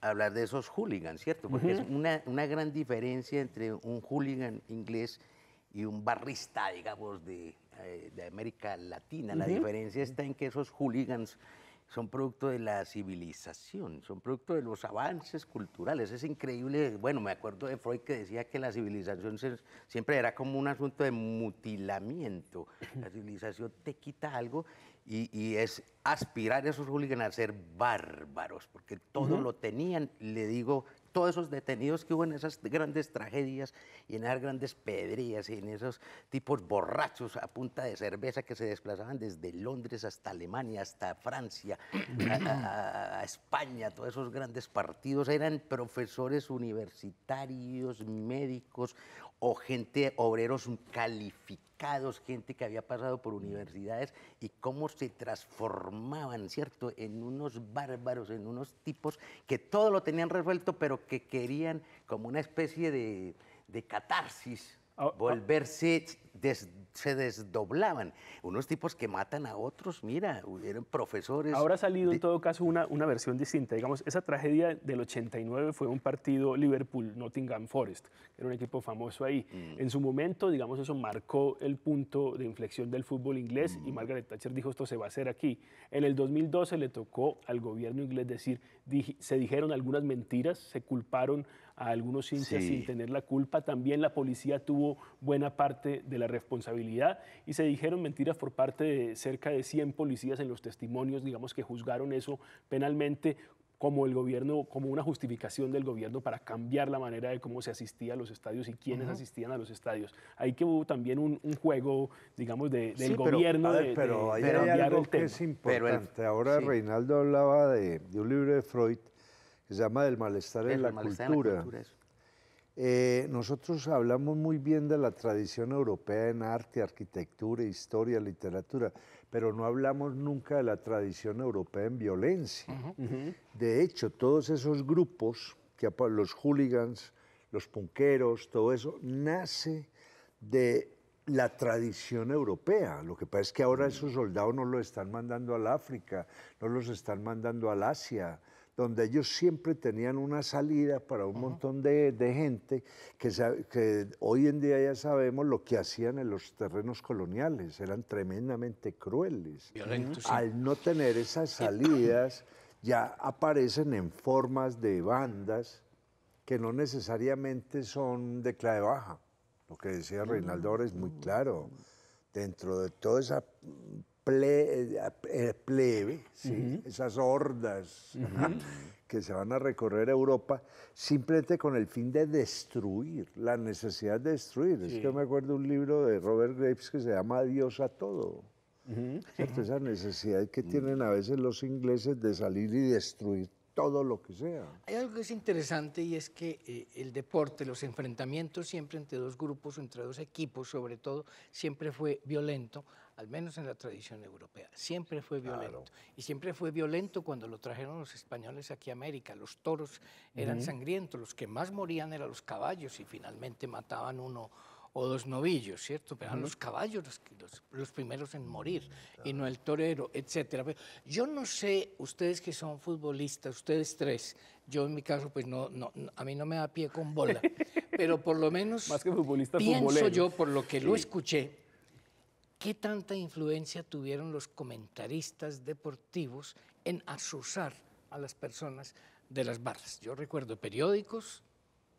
hablar de esos hooligans, ¿cierto? Porque es una, gran diferencia entre un hooligan inglés y un barrista, digamos, de, eh, América Latina. La diferencia está en que esos hooligans son producto de la civilización, son producto de los avances culturales. Es increíble, bueno, me acuerdo de Freud que decía que la civilización siempre era como un asunto de mutilamiento. La civilización te quita algo y, es aspirar a esos hooligans a ser bárbaros, porque todo lo tenían, le digo, todos esos detenidos que hubo en esas grandes tragedias y en esas grandes pedrías y en esos tipos borrachos a punta de cerveza que se desplazaban desde Londres hasta Alemania, hasta Francia, a, España, todos esos grandes partidos eran profesores universitarios, médicos, o gente, obreros calificados, gente que había pasado por universidades y cómo se transformaban, ¿cierto?, en unos bárbaros, en unos tipos que todo lo tenían resuelto, pero que querían como una especie de, de catarsis Ah, ah. volverse, se desdoblaban. Unos tipos que matan a otros, mira, eran profesores. Ahora ha salido en todo caso una, una versión distinta. Digamos, esa tragedia del 89 fue un partido Liverpool-Nottingham Forest, era un equipo famoso ahí. Mm. En su momento, digamos, eso marcó el punto de inflexión del fútbol inglés y mm. Margaret Thatcher dijo, esto se va a hacer aquí. En el 2012 le tocó al gobierno inglés decir, se dijeron algunas mentiras, se culparon a algunos hinchas sin tener la culpa. También la policía tuvo buena parte de la responsabilidad y se dijeron mentiras por parte de cerca de 100 policías en los testimonios, digamos que juzgaron eso penalmente como el gobierno, como una justificación del gobierno para cambiar la manera de cómo se asistía a los estadios y quiénes asistían a los estadios. Ahí que hubo también un, juego, digamos, del gobierno. Pero, hay, algo que es importante. Ahora Reinaldo hablaba de un libro de Freud se llama Del malestar, en, la cultura. Eh, nosotros hablamos muy bien de la tradición europea en arte, arquitectura, historia, literatura, pero no hablamos nunca de la tradición europea en violencia. De hecho, todos esos grupos, que los hooligans, los punqueros, todo eso, nace de la tradición europea. Lo que pasa es que ahora mm. esos soldados no los están mandando al África, no los están mandando al Asia, donde ellos siempre tenían una salida para un montón de, gente que, hoy en día ya sabemos lo que hacían en los terrenos coloniales, eran tremendamente crueles. Al no tener esas salidas, ya aparecen en formas de bandas que no necesariamente son de clave baja. Lo que decía Reinaldo ahora es muy mm. claro. Dentro de toda esa eh, eh, plebe, esas hordas que se van a recorrer a Europa, simplemente con el fin de destruir, la necesidad de destruir. Es que me acuerdo un libro de Robert Graves que se llama Adiós a todo. Esa necesidad que mm. tienen a veces los ingleses de salir y destruir todo lo que sea. Hay algo que es interesante y es que eh, el deporte, los enfrentamientos siempre entre dos grupos o entre dos equipos, sobre todo, siempre fue violento, al menos en la tradición europea. Siempre fue violento. Y siempre fue violento cuando lo trajeron los españoles aquí a América. Los toros eran sangrientos, los que más morían eran los caballos y finalmente mataban uno o dos novillos, ¿cierto? Pero eran los caballos los, los, primeros en morir y no el torero, etc. yo no sé, ustedes que son futbolistas, ustedes tres, yo en mi caso, pues no, a mí no me da pie con bola, <laughs> pero por lo menos Más que futbolista, pienso yo, por lo que lo escuché, ¿Qué tanta influencia tuvieron los comentaristas deportivos en azuzar a las personas de las barras? Yo recuerdo periódicos,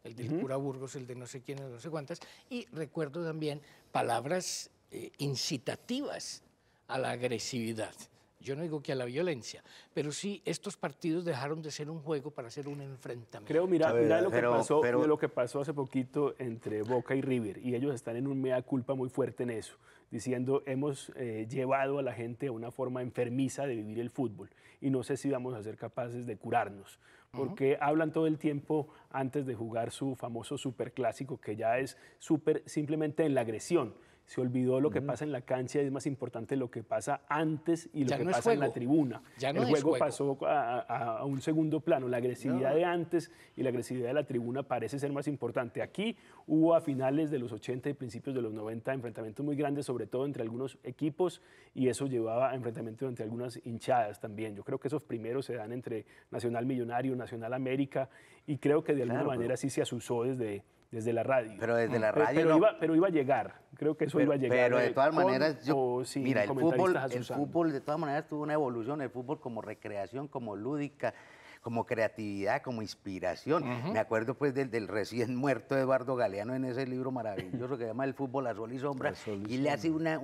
el del Pura cura Burgos, el de no sé quiénes, no sé cuántas, y recuerdo también palabras eh, incitativas a la agresividad. Yo no digo que a la violencia, pero sí estos partidos dejaron de ser un juego para ser un enfrentamiento. Creo, mira, lo, que pasó, lo que pasó hace poquito entre Boca y River, y ellos están en un mea culpa muy fuerte en eso, diciendo hemos eh, llevado a la gente a una forma enfermiza de vivir el fútbol, y no sé si vamos a ser capaces de curarnos, porque hablan todo el tiempo antes de jugar su famoso superclásico, que ya es súper simplemente en la agresión se olvidó lo que pasa en la cancha, es más importante lo que pasa antes y lo que pasa en la tribuna. el juego, pasó a, un segundo plano, la agresividad de antes y la agresividad de la tribuna parece ser más importante. Aquí hubo a finales de los 80 y principios de los 90 enfrentamientos muy grandes, sobre todo entre algunos equipos, y eso llevaba a enfrentamientos entre algunas hinchadas también. Yo creo que esos primeros se dan entre Nacional Millonario, Nacional América, y creo que de alguna manera sí se asusó desde desde la radio. Pero desde mm. la eh, radio. Pero, iba, pero iba a llegar. Creo que eso iba a llegar. Pero de todas maneras, yo, mira, el fútbol, el fútbol de todas maneras tuvo una evolución. El fútbol como recreación, como lúdica, como creatividad, como inspiración. Me acuerdo pues del, recién muerto Eduardo Galeano en ese libro maravilloso que se llama El fútbol a sol y sombra, y, le hace toda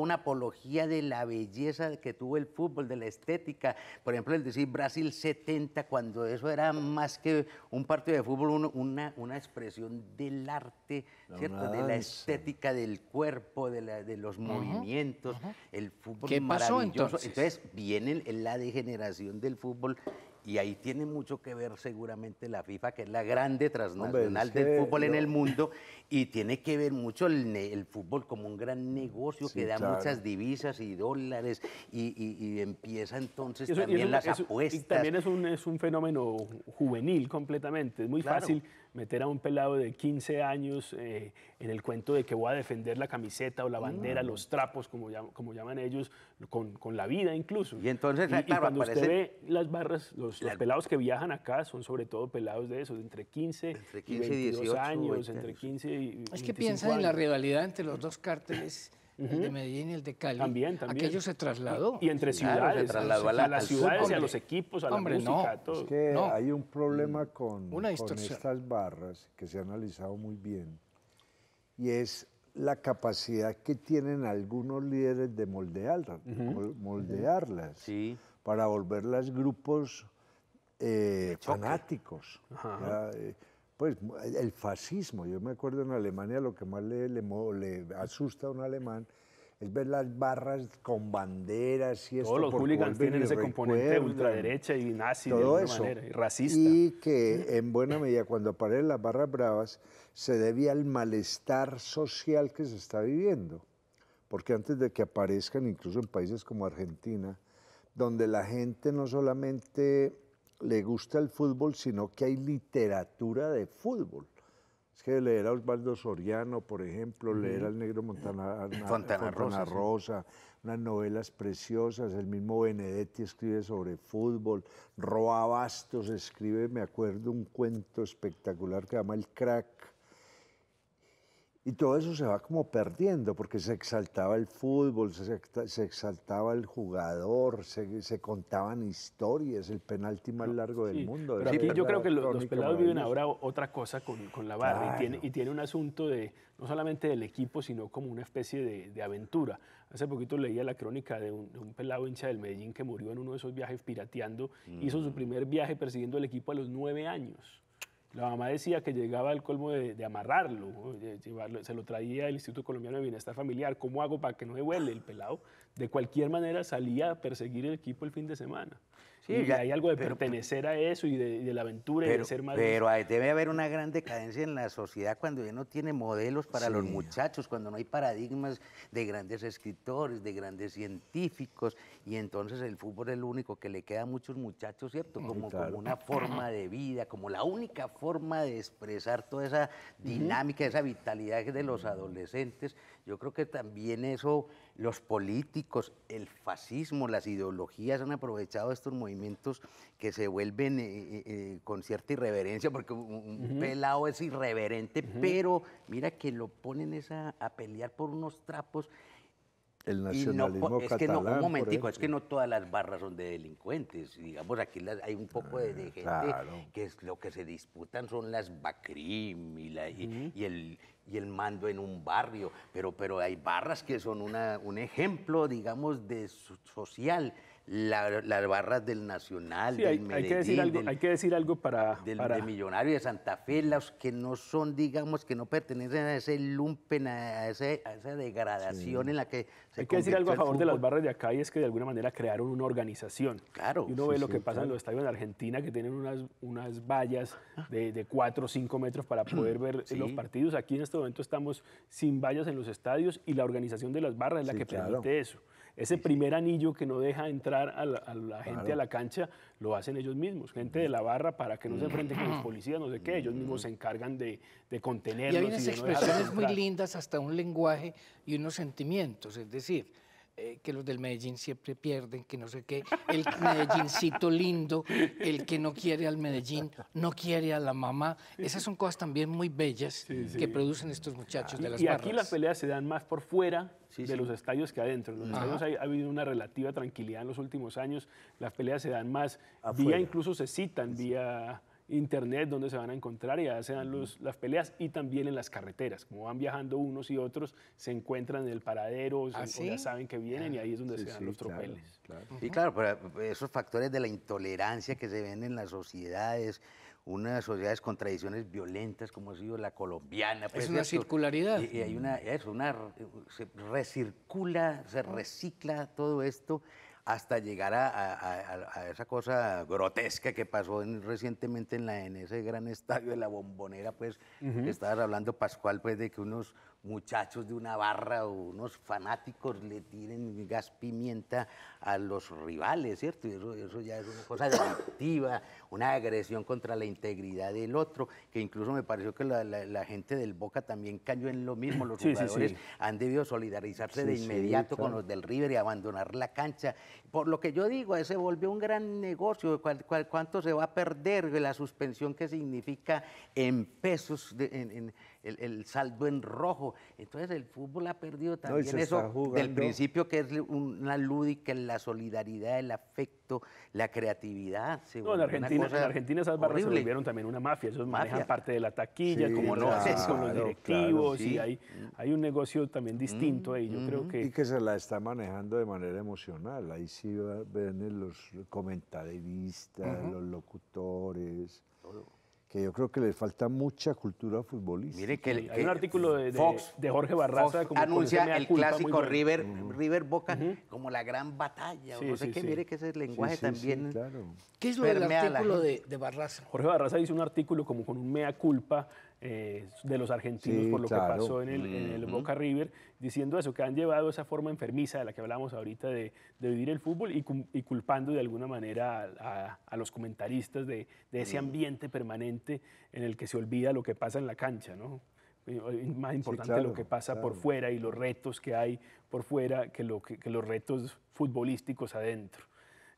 una apología de la belleza que tuvo el fútbol, de la estética. Por ejemplo, el decir Brasil 70, cuando eso era más que un partido de fútbol, una, expresión del arte, De la estética del cuerpo, de, los movimientos, el fútbol ¿Qué maravilloso. Pasó, entonces? entonces viene la degeneración del fútbol y ahí tiene mucho que ver seguramente la FIFA, que es la grande transnacional del fútbol en el mundo, y tiene que ver mucho el, fútbol como un gran negocio que da muchas divisas y dólares, y, empieza entonces también las apuestas. Y también es un, es un fenómeno juvenil completamente, es muy fácil meter a un pelado de 15 años eh, en el cuento de que voy a defender la camiseta o la bandera, mm. los trapos, como, llaman, como llaman ellos, con, con, la vida incluso. Y entonces, cuando usted ve las barras, los, pelados que viajan acá son sobre todo pelados de esos, de entre 15, 15 y 18, años, entre 15 y. Es que piensa en la rivalidad entre los dos cárteles el de Medellín y el de Cali. También, también. Aquello se trasladó. Y, entre ciudades. se trasladó a, las ciudades y a los equipos, a los la no. Es que hay un problema mm. con, estas barras que se ha analizado muy bien y es la capacidad que tienen algunos líderes de moldearlas, moldearlas para volverlas grupos eh, fanáticos. Eh, pues el fascismo, yo me acuerdo en Alemania lo que más le, asusta a un alemán es ver las barras con banderas y Todos los hooligans tienen ese componente ultraderecha y nazi de manera, y racista. Y que en buena medida cuando aparecen las barras bravas se debía al malestar social que se está viviendo. Porque antes de que aparezcan, incluso en países como Argentina, donde la gente no solamente le gusta el fútbol, sino que hay literatura de fútbol. Es que leer a Osvaldo Soriano, por ejemplo, leer al Negro Montana, eh, Rosa, unas novelas preciosas, el mismo Benedetti escribe sobre fútbol, Roa Bastos escribe, me acuerdo, un cuento espectacular que se llama El Crack, y todo eso se va como perdiendo porque se exaltaba el fútbol, se exaltaba el jugador, se, contaban historias, el penalti más largo del mundo. yo creo que los, pelados viven ahora otra cosa con, la barra y, tiene, y tiene un asunto de no solamente del equipo, sino como una especie de, aventura. Hace poquito leía la crónica de un, pelado hincha del Medellín que murió en uno de esos viajes pirateando. Hizo su mm. primer viaje persiguiendo al equipo a los nueve años. La mamá decía que llegaba al colmo de, amarrarlo, se lo traía el Instituto Colombiano de Bienestar Familiar, ¿cómo hago para que no me huele el pelado? De cualquier manera salía a perseguir el equipo el fin de semana. Sí, y hay algo de pues, pertenecer a eso y de, la aventura y de ser más. Pero debe haber una gran decadencia en la sociedad cuando ya no tiene modelos para los muchachos, cuando no hay paradigmas de grandes escritores, de grandes científicos, y entonces el fútbol es el único que le queda a muchos muchachos, ¿cierto? Mm, como, una forma de vida, como la única forma de expresar toda esa dinámica, esa vitalidad de los adolescentes. Yo creo que también eso, los políticos, el fascismo, las ideologías han aprovechado estos movimientos movimientos que se vuelven eh, eh, eh, con cierta irreverencia, porque un, pelado es irreverente, pero mira que lo ponen esa, a pelear por unos trapos. El nacionalismo es catalán, que no, un es que no todas las barras son de delincuentes. Digamos, aquí hay un poco de, ah, gente que es, lo que se disputan son las BACRIM y, el, y el mando en un barrio, pero, pero hay barras que son una, un ejemplo, digamos, de social las barras del Nacional, del hay, que decir algo, hay que decir algo para, del, De Millonario de Santa Fe, los que no son, digamos, que no pertenecen a ese lumpen, a, esa degradación en la que se Hay que decir algo a favor de las barras de acá y es que de alguna manera crearon una organización. Claro. uno ve lo que pasa en los estadios de Argentina, que tienen unas, unas vallas de, de 4 o 5 metros para poder ver los partidos. Aquí en este momento estamos sin vallas en los estadios y la organización de las barras es la que permite eso. Ese primer anillo que no deja entrar a la, gente a la cancha lo hacen ellos mismos, gente de la barra para que no se enfrenten con los policías, no sé qué, ellos mismos se encargan de, contenerlos. Y hay unas expresiones muy lindas, hasta un lenguaje y unos sentimientos, es decir, eh, que los del Medellín siempre pierden, que no sé qué, el Medellincito lindo, el que no quiere al Medellín, no quiere a la mamá. Esas son cosas también muy bellas que producen estos muchachos de las Y aquí las peleas se dan más por fuera de los estadios que adentro. En los estadios ha habido una relativa tranquilidad en los últimos años. Las peleas se dan más vía, incluso se citan vía internet donde se van a encontrar y ya se dan las peleas y también en las carreteras. Como van viajando unos y otros, se encuentran en el paradero o ¿Ah, ya saben que vienen y ahí es donde se dan los tropeles. Y claro, esos factores de la intolerancia que se ven en las sociedades, unas sociedades con tradiciones violentas como ha sido la colombiana. Pues, es una circularidad. Y, hay una, es una, se recircula, se recicla todo esto hasta llegar a, esa cosa grotesca que pasó recientemente en, la, en ese gran estadio de la bombonera, pues, que estabas hablando, Pascual, pues, de que unos, muchachos de una barra o unos fanáticos le tiren gas pimienta a los rivales, ¿cierto? Y eso, ya es una cosa delictiva, una agresión contra la integridad del otro, que incluso me pareció que la, gente del Boca también cayó en lo mismo. Los jugadores han debido solidarizarse de inmediato con los del River y abandonar la cancha. Por lo que yo digo, ese volvió un gran negocio. cuánto se va a perder la suspensión que significa en pesos en el, saldo en rojo. Entonces el fútbol ha perdido también eso del principio que es una lúdica, la solidaridad, el afecto, la creatividad. en Argentina, en Argentina esas barras se también una mafia, ellos manejan parte de la taquilla, como no los directivos, hay, un negocio también distinto ahí, yo creo mm, mm. que... Y que se la está manejando de manera emocional, ahí sí ven los comentaristas, los locutores yo creo que le falta mucha cultura futbolista. Mire que hay un artículo de, Fox, de Jorge Barraza anuncia el clásico River River Boca como la gran batalla. o no sé qué, mire que ese lenguaje también. ¿Qué es lo del artículo de, de Barraza? Jorge Barraza hizo un artículo como con un mea culpa eh, de los argentinos por lo que pasó en el, Boca River, diciendo eso, que han llevado esa forma enfermiza de la que hablamos ahorita de, de vivir el fútbol y, culpando de alguna manera a, los comentaristas de, ese ambiente permanente en el que se olvida lo que pasa en la cancha, más importante lo que pasa por fuera y los retos que hay por fuera que, lo, que los retos futbolísticos adentro.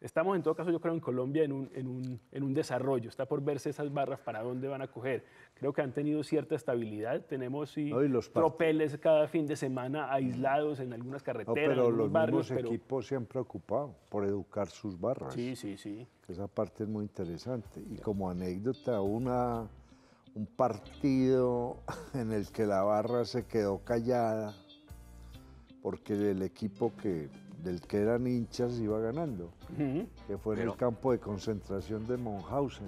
Estamos en todo caso, yo creo, en Colombia en un, en un, en un desarrollo. Está por verse esas barras para dónde van a coger. Creo que han tenido cierta estabilidad. Tenemos y los tropeles cada fin de semana aislados en algunas carreteras. pero los barrios, mismos equipos se han preocupado por educar sus barras. Sí, sí, sí. Esa parte es muy interesante. Y como anécdota, una, un partido <laughs> en el que la barra se quedó callada porque el equipo que del que eran hinchas iba ganando, que fue en el campo de concentración de Monhausen.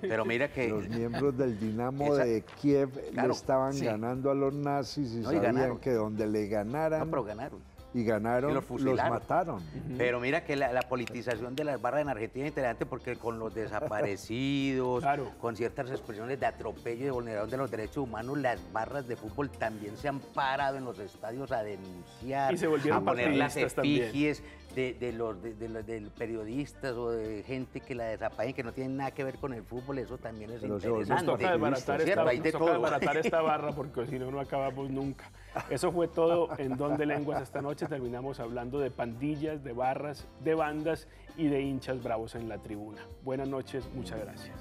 Pero mira que... Los miembros del Dinamo de Kiev le estaban ganando a los nazis y sabían que donde le ganaran... pero ganaron y ganaron, los, mataron. Pero mira que la, politización de las barras en Argentina es interesante porque con los desaparecidos, <laughs> con ciertas expresiones de atropello y de vulneración de los derechos humanos, las barras de fútbol también se han parado en los estadios a denunciar, y se a poner las efigies de, los, periodistas o de gente que la desaparecen, que no tienen nada que ver con el fútbol, eso también es interesante. Nos toca desbaratar, esta, <laughs> esta barra porque si no, no acabamos nunca. Eso fue todo en Donde Lenguas esta noche. Terminamos hablando de pandillas, de barras, de bandas y de hinchas bravos en la tribuna. Buenas noches, muchas gracias.